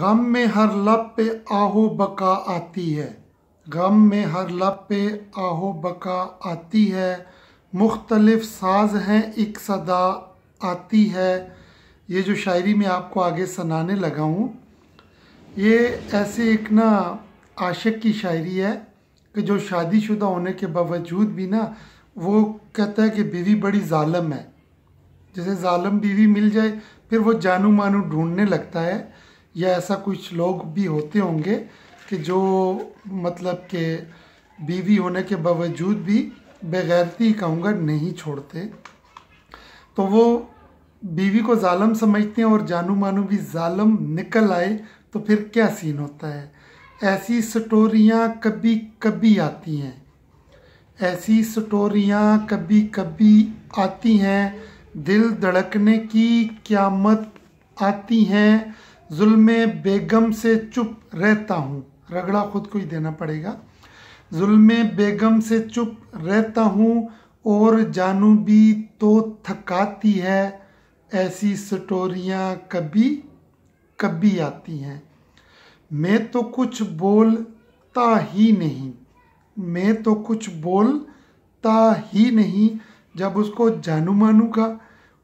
गम में हर लब पे आहो बका आती है गम में हर लब पे आहो बका आती है मुख्तलफ़ साज हैं एक सदा आती है ये जो शायरी मैं आपको आगे सुनाने लगा हूँ ये ऐसे एक ना आशिक की शायरी है कि जो शादीशुदा होने के बावजूद भी ना वो कहता है कि बीवी बड़ी ालम है जैसे ालम बीवी मिल जाए फिर वो जानू मानू ढूंढने लगता है या ऐसा कुछ लोग भी होते होंगे कि जो मतलब के बीवी होने के बावजूद भी बेगैरती कहूँगा नहीं छोड़ते तो वो बीवी को ालम समझते हैं और जानू मानू भी ालम निकल आए तो फिर क्या सीन होता है ऐसी स्टोरियाँ कभी कभी आती हैं ऐसी स्टोरियाँ कभी कभी आती हैं दिल धड़कने की क्यामत आती हैं जुल्म बेगम से चुप रहता हूँ रगड़ा खुद को ही देना पड़ेगा जुल्म बेगम से चुप रहता हूँ और जानू भी तो थकाती है ऐसी स्टोरियाँ कभी कभी आती हैं मैं तो कुछ बोलता ही नहीं मैं तो कुछ बोलता ही नहीं जब उसको जानू मानू का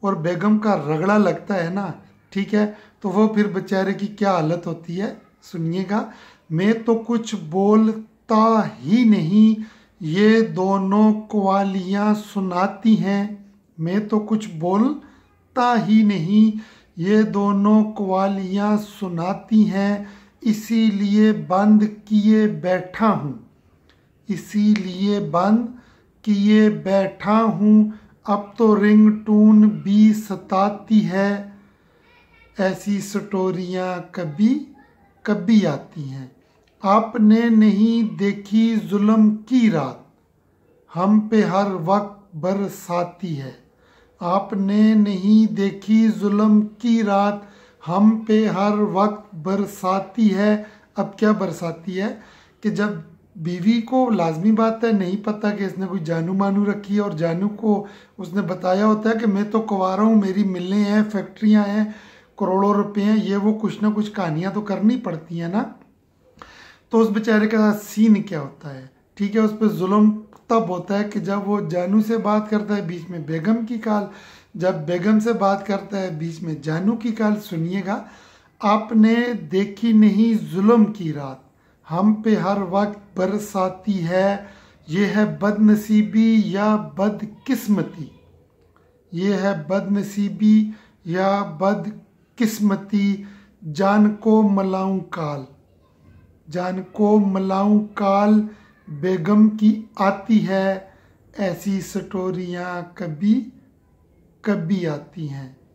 और बेगम का रगड़ा लगता है ना ठीक है तो वो फिर बेचारे की क्या हालत होती है सुनिएगा मैं तो कुछ बोलता ही नहीं ये दोनों कवालियाँ सुनाती हैं मैं तो कुछ बोलता ही नहीं ये दोनों कवालियाँ सुनाती हैं इसीलिए बंद किए बैठा हूँ इसीलिए बंद किए बैठा हूँ अब तो रिंग टून भी सताती है ऐसी स्टोरियाँ कभी कभी आती हैं आपने नहीं देखी जुल्म की रात हम पे हर वक्त बरसाती है आपने नहीं देखी जुल्म की रात हम पे हर वक्त बरसाती है अब क्या बरसाती है कि जब बीवी को लाजमी बात है नहीं पता कि इसने कोई जानू मानू रखी है और जानू को उसने बताया होता है कि मैं तो कुवारा हूँ मेरी मिलें हैं फैक्ट्रियाँ हैं करोड़ों रुपये ये वो कुछ ना कुछ कहानियाँ तो करनी पड़ती हैं ना तो उस बेचारे का सीन क्या होता है ठीक है उस पर जुल्म तब होता है कि जब वो जानू से बात करता है बीच में बेगम की काल जब बेगम से बात करता है बीच में जानू की काल सुनिएगा आपने देखी नहीं जुल्म की रात हम पे हर वक्त बरसाती है ये है बदनसीबी या बदकिस्मती ये है बदनसीबी या बद किस्मती जान को मलाऊं काल जान को मलाऊं काल बेगम की आती है ऐसी स्टोरियाँ कभी कभी आती हैं